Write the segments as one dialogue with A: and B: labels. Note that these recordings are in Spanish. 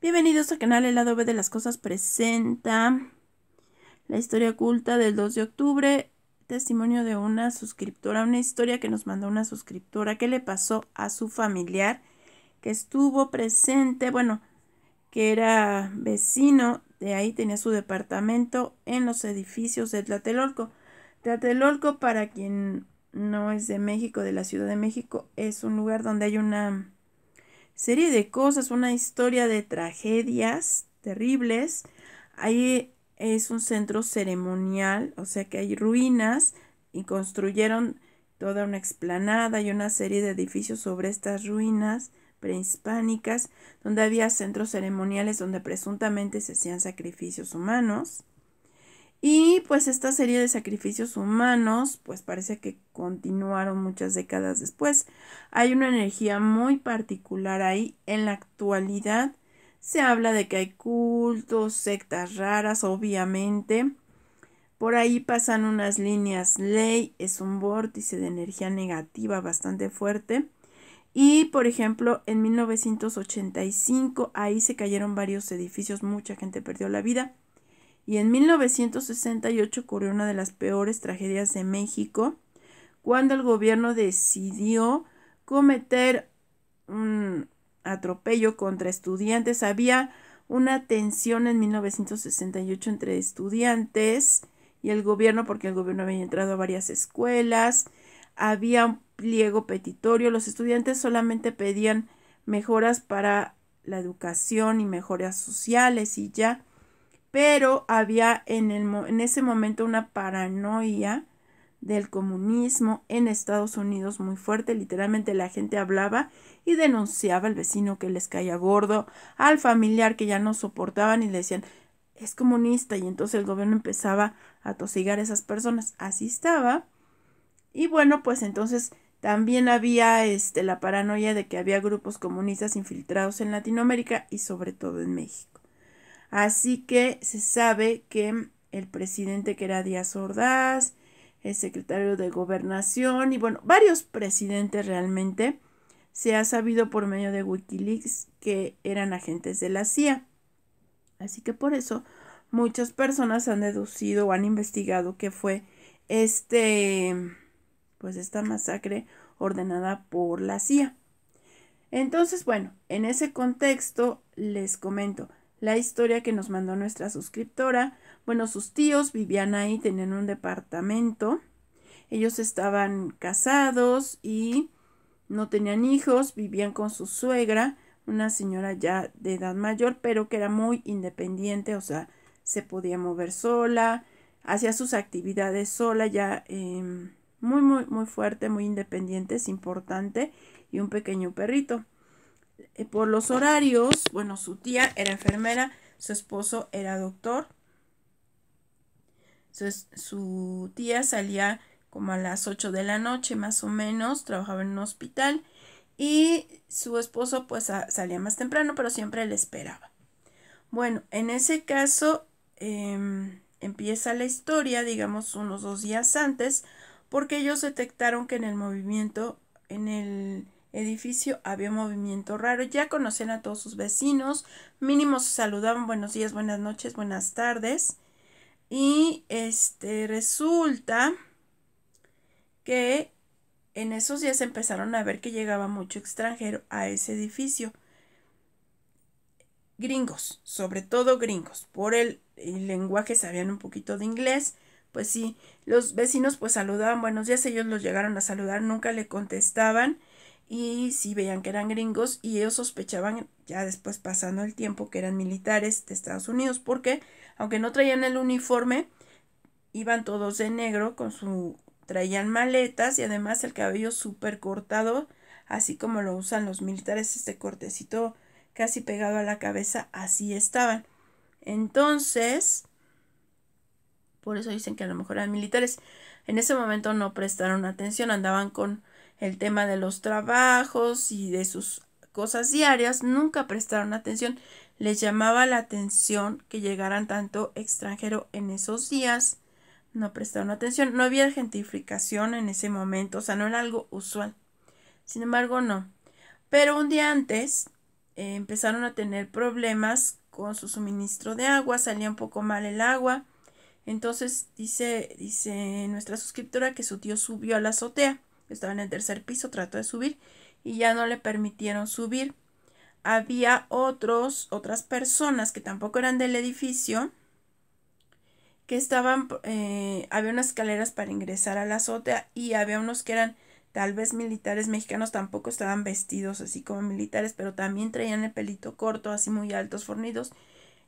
A: Bienvenidos al canal El lado B de las cosas presenta la historia oculta del 2 de octubre, testimonio de una suscriptora, una historia que nos mandó una suscriptora que le pasó a su familiar que estuvo presente, bueno, que era vecino, de ahí tenía su departamento en los edificios de Tlatelolco. Tlatelolco, para quien no es de México, de la Ciudad de México, es un lugar donde hay una serie de cosas, una historia de tragedias terribles. Ahí es un centro ceremonial, o sea que hay ruinas y construyeron toda una explanada y una serie de edificios sobre estas ruinas prehispánicas, donde había centros ceremoniales donde presuntamente se hacían sacrificios humanos. Y pues esta serie de sacrificios humanos, pues parece que continuaron muchas décadas después. Hay una energía muy particular ahí. En la actualidad se habla de que hay cultos, sectas raras, obviamente. Por ahí pasan unas líneas ley, es un vórtice de energía negativa bastante fuerte. Y por ejemplo, en 1985 ahí se cayeron varios edificios, mucha gente perdió la vida. Y en 1968 ocurrió una de las peores tragedias de México, cuando el gobierno decidió cometer un atropello contra estudiantes. Había una tensión en 1968 entre estudiantes y el gobierno, porque el gobierno había entrado a varias escuelas, había un pliego petitorio, los estudiantes solamente pedían mejoras para la educación y mejoras sociales y ya pero había en, en ese momento una paranoia del comunismo en Estados Unidos muy fuerte. Literalmente la gente hablaba y denunciaba al vecino que les caía gordo, al familiar que ya no soportaban y le decían es comunista y entonces el gobierno empezaba a tosigar a esas personas. Así estaba. Y bueno, pues entonces también había este, la paranoia de que había grupos comunistas infiltrados en Latinoamérica y sobre todo en México. Así que se sabe que el presidente que era Díaz Ordaz, el secretario de gobernación y bueno, varios presidentes realmente se ha sabido por medio de Wikileaks que eran agentes de la CIA. Así que por eso muchas personas han deducido o han investigado que fue este pues esta masacre ordenada por la CIA. Entonces, bueno, en ese contexto les comento, la historia que nos mandó nuestra suscriptora. Bueno, sus tíos vivían ahí, tenían un departamento. Ellos estaban casados y no tenían hijos, vivían con su suegra, una señora ya de edad mayor, pero que era muy independiente, o sea, se podía mover sola, hacía sus actividades sola, ya em, muy, muy, muy fuerte, muy independiente, es importante, y un pequeño perrito. Eh, por los horarios, bueno, su tía era enfermera, su esposo era doctor. su tía salía como a las 8 de la noche más o menos, trabajaba en un hospital y su esposo pues salía más temprano, pero siempre le esperaba. Bueno, en ese caso em, empieza la historia, digamos, unos dos días antes, porque ellos detectaron que en el movimiento, en el edificio había movimiento raro. Ya conocían a todos sus vecinos, mínimo saludaban buenos días, buenas noches, buenas tardes. Y este resulta que en esos días empezaron a ver que llegaba mucho extranjero a ese edificio. Gringos, sobre todo gringos. Por el, el lenguaje sabían un poquito de inglés pues sí, los vecinos pues saludaban, buenos días, ellos los llegaron a saludar, nunca le contestaban y sí veían que eran gringos y ellos sospechaban ya después pasando el tiempo que eran militares de Estados Unidos porque aunque no traían el uniforme iban todos de negro con su traían maletas y además el cabello súper cortado así como lo usan los militares este cortecito casi pegado a la cabeza así estaban entonces por eso dicen que a lo mejor eran militares en ese momento no prestaron atención andaban con el tema de los trabajos y de sus cosas diarias, nunca prestaron atención. Les llamaba la atención que llegaran tanto extranjero en esos días. No prestaron atención. No había gentrificación en ese momento, o sea, no era algo usual. Sin embargo, no. Pero un día antes eh, empezaron a tener problemas con su suministro de agua, salía un poco mal el agua. Entonces dice, dice nuestra suscriptora que su tío subió a la azotea estaba en el tercer piso, trató de subir y ya no le permitieron subir. Había otros, otras personas que tampoco eran del edificio, que estaban, eh, había unas escaleras para ingresar a la azotea y había unos que eran tal vez militares mexicanos, tampoco estaban vestidos así como militares, pero también traían el pelito corto, así muy altos, fornidos.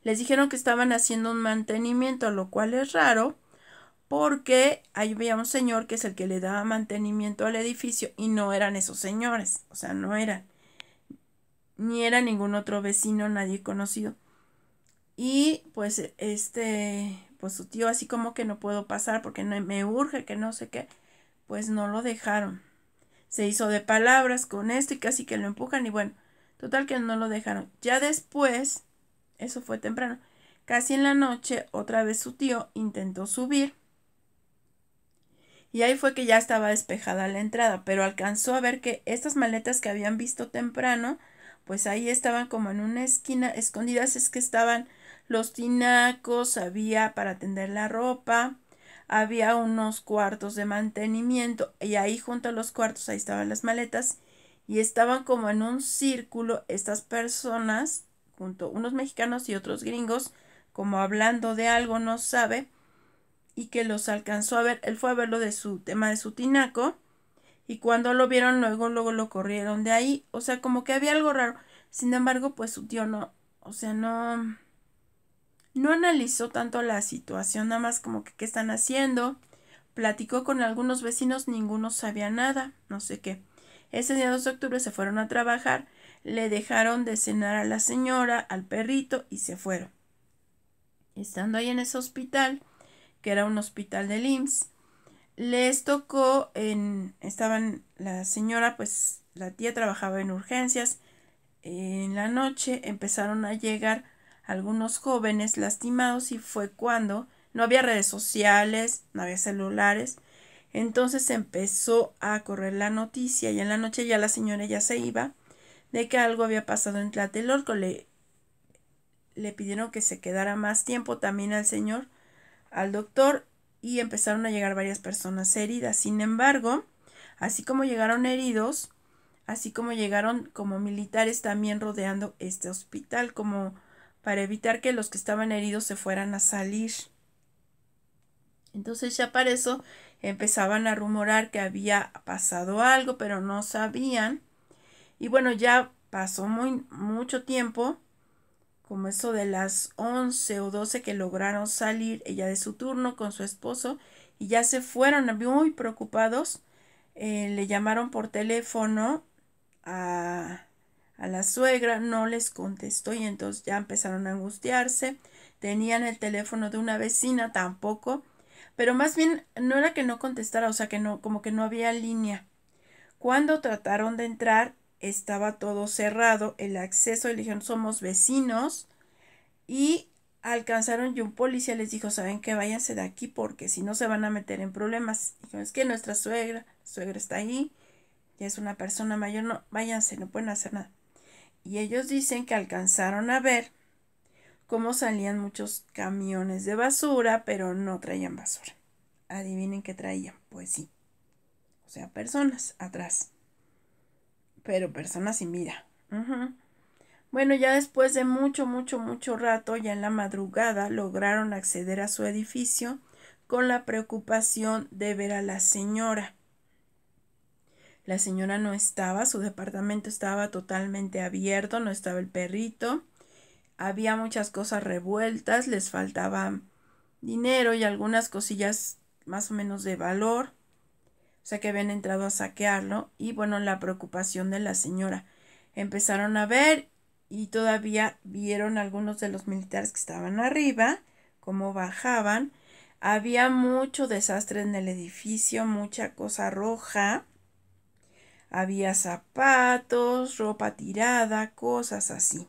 A: Les dijeron que estaban haciendo un mantenimiento, lo cual es raro, porque ahí había un señor que es el que le daba mantenimiento al edificio y no eran esos señores, o sea, no eran, ni era ningún otro vecino, nadie conocido. Y pues este, pues su tío así como que no puedo pasar porque no, me urge que no sé qué, pues no lo dejaron. Se hizo de palabras con esto y casi que lo empujan y bueno, total que no lo dejaron. Ya después, eso fue temprano, casi en la noche, otra vez su tío intentó subir y ahí fue que ya estaba despejada la entrada, pero alcanzó a ver que estas maletas que habían visto temprano, pues ahí estaban como en una esquina, escondidas es que estaban los tinacos, había para tender la ropa, había unos cuartos de mantenimiento y ahí junto a los cuartos ahí estaban las maletas y estaban como en un círculo estas personas, junto unos mexicanos y otros gringos, como hablando de algo, no sabe, y que los alcanzó a ver, él fue a verlo de su tema de su tinaco y cuando lo vieron luego luego lo corrieron de ahí, o sea, como que había algo raro. Sin embargo, pues su tío no, o sea, no no analizó tanto la situación, nada más como que qué están haciendo. Platicó con algunos vecinos, ninguno sabía nada, no sé qué. Ese día 2 de octubre se fueron a trabajar, le dejaron de cenar a la señora, al perrito y se fueron. Estando ahí en ese hospital, que era un hospital de IMSS. Les tocó en, estaban, la señora, pues la tía trabajaba en urgencias. En la noche empezaron a llegar algunos jóvenes lastimados y fue cuando no había redes sociales, no había celulares. Entonces empezó a correr la noticia y en la noche ya la señora ya se iba de que algo había pasado en Tlatelolco. Le, le pidieron que se quedara más tiempo también al señor al doctor y empezaron a llegar varias personas heridas. Sin embargo, así como llegaron heridos, así como llegaron como militares también rodeando este hospital, como para evitar que los que estaban heridos se fueran a salir. Entonces ya para eso empezaban a rumorar que había pasado algo, pero no sabían. Y bueno, ya pasó muy, mucho tiempo como eso de las 11 o 12 que lograron salir ella de su turno con su esposo y ya se fueron muy preocupados. Eh, le llamaron por teléfono a, a la suegra, no les contestó y entonces ya empezaron a angustiarse. Tenían el teléfono de una vecina tampoco, pero más bien no era que no contestara, o sea que no, como que no había línea. Cuando trataron de entrar, estaba todo cerrado, el acceso, le dijeron, somos vecinos, y alcanzaron y un policía les dijo, saben que váyanse de aquí porque si no se van a meter en problemas. Dijeron, es que nuestra suegra, suegra está ahí, ya es una persona mayor, no, váyanse, no pueden hacer nada. Y ellos dicen que alcanzaron a ver cómo salían muchos camiones de basura, pero no traían basura. Adivinen qué traían, pues sí. O sea, personas atrás pero personas sin vida. Bueno, ya después de mucho, mucho, mucho rato, ya en la madrugada, lograron acceder a su edificio con la preocupación de ver a la señora. La señora no estaba, su departamento estaba totalmente abierto, no estaba el perrito, había muchas cosas revueltas, les faltaba dinero y algunas cosillas más o menos de valor sea que habían entrado a saquearlo y bueno, la preocupación de la señora. Empezaron a ver y todavía vieron algunos de los militares que estaban arriba, cómo bajaban. Había mucho desastre en el edificio, mucha cosa roja. Había zapatos, ropa tirada, cosas así.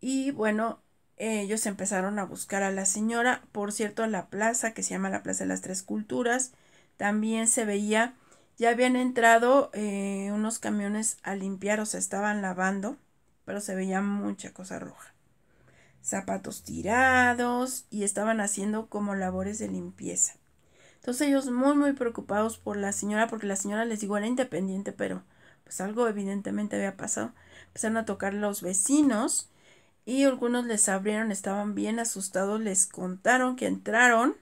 A: Y bueno, ellos empezaron a buscar a la señora, por cierto, la plaza que se llama la Plaza de las Tres Culturas, también se veía, ya habían entrado eh, unos camiones a limpiar, o se estaban lavando, pero se veía mucha cosa roja. Zapatos tirados y estaban haciendo como labores de limpieza. Entonces ellos muy muy preocupados por la señora, porque la señora les digo era independiente, pero pues algo evidentemente había pasado. Empezaron a tocar los vecinos y algunos les abrieron, estaban bien asustados, les contaron que entraron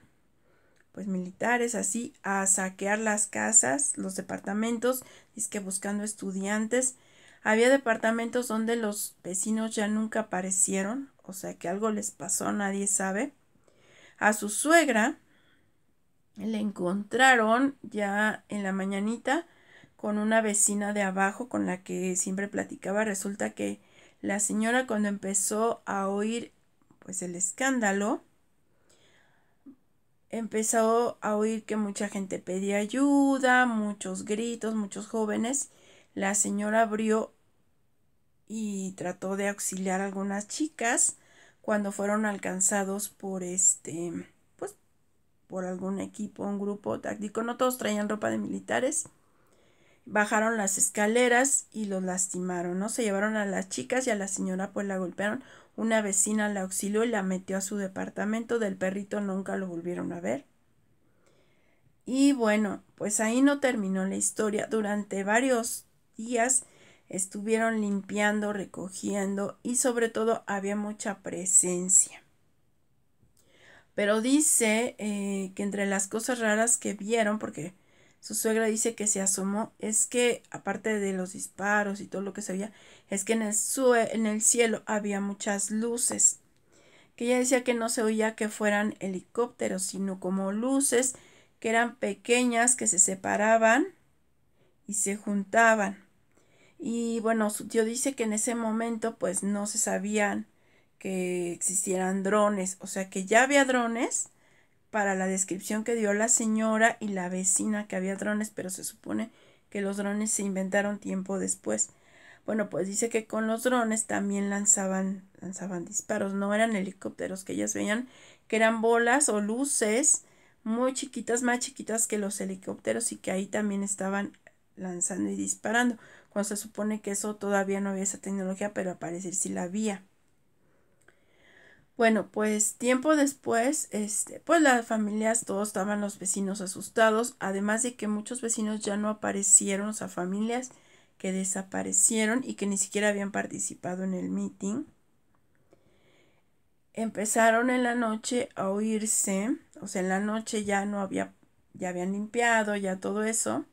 A: pues militares así a saquear las casas, los departamentos, es que buscando estudiantes. Había departamentos donde los vecinos ya nunca aparecieron, o sea que algo les pasó, nadie sabe. A su suegra le encontraron ya en la mañanita con una vecina de abajo con la que siempre platicaba. Resulta que la señora cuando empezó a oír pues el escándalo, empezó a oír que mucha gente pedía ayuda, muchos gritos, muchos jóvenes. La señora abrió y trató de auxiliar a algunas chicas cuando fueron alcanzados por este, pues, por algún equipo, un grupo táctico. No todos traían ropa de militares. Bajaron las escaleras y los lastimaron, ¿no? Se llevaron a las chicas y a la señora pues la golpearon una vecina la auxilió y la metió a su departamento. Del perrito nunca lo volvieron a ver. Y bueno, pues ahí no terminó la historia. Durante varios días estuvieron limpiando, recogiendo y sobre todo había mucha presencia. Pero dice eh, que entre las cosas raras que vieron, porque su suegra dice que se asomó, es que aparte de los disparos y todo lo que se oía, es que en el, en el cielo había muchas luces, que ella decía que no se oía que fueran helicópteros, sino como luces que eran pequeñas, que se separaban y se juntaban. Y bueno, su tío dice que en ese momento pues no se sabían que existieran drones, o sea que ya había drones, para la descripción que dio la señora y la vecina que había drones, pero se supone que los drones se inventaron tiempo después. Bueno, pues dice que con los drones también lanzaban, lanzaban disparos, no eran helicópteros que ellas veían, que eran bolas o luces muy chiquitas, más chiquitas que los helicópteros y que ahí también estaban lanzando y disparando, cuando se supone que eso todavía no había esa tecnología, pero a parecer sí la había. Bueno, pues tiempo después, este, pues las familias, todos estaban los vecinos asustados, además de que muchos vecinos ya no aparecieron, o sea, familias que desaparecieron y que ni siquiera habían participado en el meeting. Empezaron en la noche a oírse, o sea, en la noche ya no había, ya habían limpiado, ya todo eso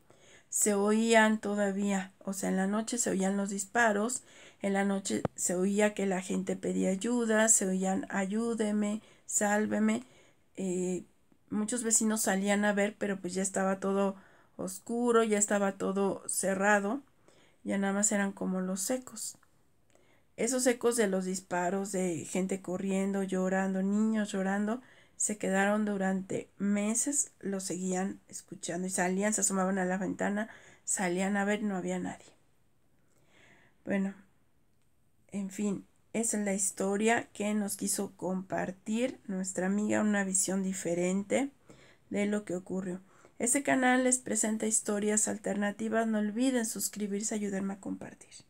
A: se oían todavía, o sea, en la noche se oían los disparos, en la noche se oía que la gente pedía ayuda, se oían ayúdeme, sálveme. Eh, muchos vecinos salían a ver, pero pues ya estaba todo oscuro, ya estaba todo cerrado, ya nada más eran como los ecos. Esos ecos de los disparos, de gente corriendo, llorando, niños llorando, se quedaron durante meses, lo seguían escuchando y salían, se asomaban a la ventana, salían a ver, no había nadie. Bueno, en fin, esa es la historia que nos quiso compartir nuestra amiga, una visión diferente de lo que ocurrió. Este canal les presenta historias alternativas, no olviden suscribirse, ayudarme a compartir.